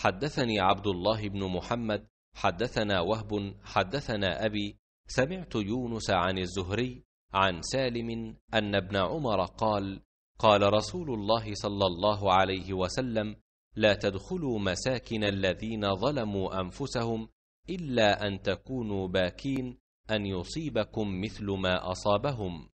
حدثني عبد الله بن محمد حدثنا وهب حدثنا أبي سمعت يونس عن الزهري عن سالم أن ابن عمر قال قال رسول الله صلى الله عليه وسلم لا تدخلوا مساكن الذين ظلموا أنفسهم إلا أن تكونوا باكين أن يصيبكم مثل ما أصابهم